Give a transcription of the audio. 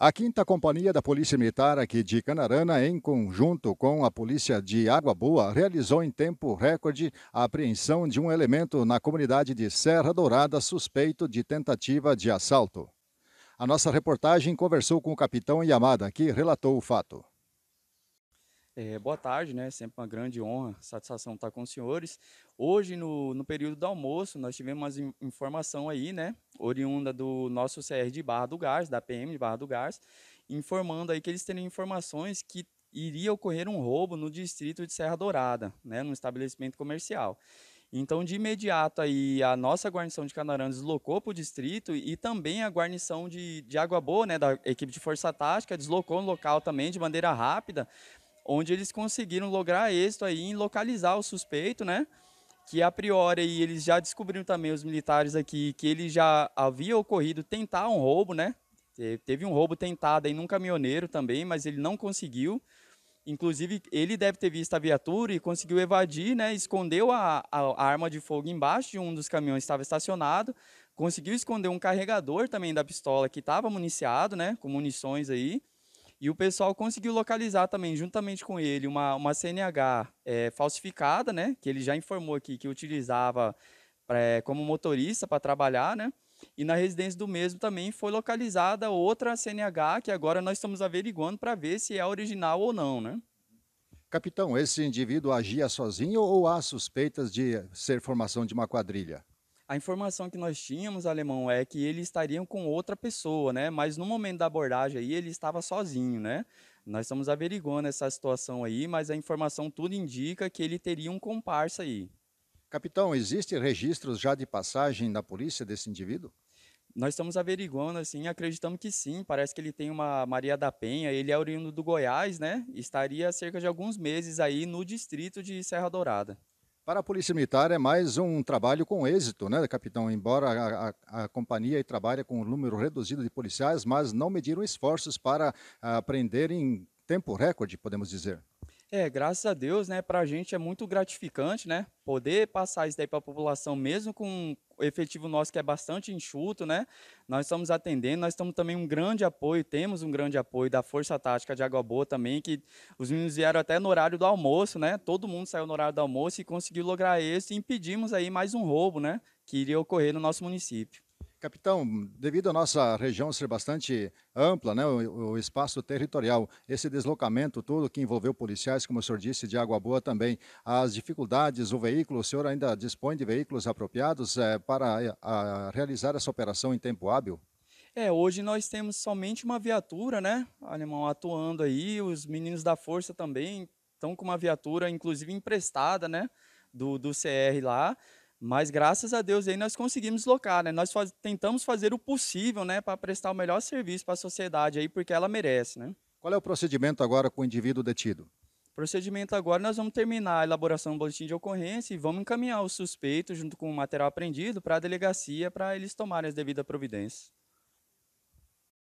A quinta companhia da Polícia Militar aqui de Canarana, em conjunto com a Polícia de Água Boa, realizou em tempo recorde a apreensão de um elemento na comunidade de Serra Dourada suspeito de tentativa de assalto. A nossa reportagem conversou com o capitão Yamada, que relatou o fato. É, boa tarde, né? Sempre uma grande honra, satisfação estar com os senhores. Hoje, no, no período do almoço, nós tivemos uma informação aí, né? Oriunda do nosso CR de Barra do Gás, da PM de Barra do Gás, informando aí que eles tinham informações que iria ocorrer um roubo no distrito de Serra Dourada, né? Num estabelecimento comercial. Então, de imediato, aí, a nossa guarnição de Canarã deslocou para o distrito e também a guarnição de, de Água Boa, né, da equipe de Força Tática, deslocou no local também de maneira rápida onde eles conseguiram lograr êxito aí em localizar o suspeito, né? Que a priori eles já descobriram também os militares aqui que ele já havia ocorrido tentar um roubo, né? Teve um roubo tentado aí num caminhoneiro também, mas ele não conseguiu. Inclusive, ele deve ter visto a viatura e conseguiu evadir, né? Escondeu a, a, a arma de fogo embaixo de um dos caminhões que estava estacionado. Conseguiu esconder um carregador também da pistola que estava municiado, né? Com munições aí. E o pessoal conseguiu localizar também, juntamente com ele, uma, uma CNH é, falsificada, né? Que ele já informou aqui que utilizava pra, é, como motorista para trabalhar, né? E na residência do mesmo também foi localizada outra CNH, que agora nós estamos averiguando para ver se é original ou não, né? Capitão, esse indivíduo agia sozinho ou há suspeitas de ser formação de uma quadrilha? A informação que nós tínhamos, alemão, é que eles estariam com outra pessoa, né? Mas no momento da abordagem aí ele estava sozinho, né? Nós estamos averiguando essa situação aí, mas a informação tudo indica que ele teria um comparsa aí. Capitão, existe registros já de passagem da polícia desse indivíduo? Nós estamos averiguando, assim, acreditamos que sim. Parece que ele tem uma Maria da Penha, ele é oriundo do Goiás, né? Estaria há cerca de alguns meses aí no distrito de Serra Dourada. Para a Polícia Militar é mais um trabalho com êxito, né, capitão? Embora a, a, a companhia trabalhe com um número reduzido de policiais, mas não mediram esforços para aprender ah, em tempo recorde, podemos dizer. É, graças a Deus, né, para a gente é muito gratificante, né, poder passar isso daí para a população, mesmo com o efetivo nosso que é bastante enxuto, né, nós estamos atendendo, nós estamos também um grande apoio, temos um grande apoio da Força Tática de Água Boa também, que os meninos vieram até no horário do almoço, né, todo mundo saiu no horário do almoço e conseguiu lograr isso e impedimos aí mais um roubo, né, que iria ocorrer no nosso município. Capitão, devido à nossa região ser bastante ampla, né, o, o, espaço territorial, esse deslocamento todo que envolveu policiais, como o senhor disse, de Água Boa também, as dificuldades, o veículo, o senhor ainda dispõe de veículos apropriados é, para eh, a, realizar essa operação em tempo hábil? É, hoje nós temos somente uma viatura, né, Alemão, atuando aí, os meninos da Força também estão com uma viatura, inclusive emprestada, né, do, do CR lá, mas graças a Deus aí nós conseguimos locar, né? Nós faz, tentamos fazer o possível, né, para prestar o melhor serviço para a sociedade aí, porque ela merece, né? Qual é o procedimento agora com o indivíduo detido? Procedimento agora nós vamos terminar a elaboração do boletim de ocorrência e vamos encaminhar o suspeito junto com o material apreendido para a delegacia para eles tomarem as devidas providências.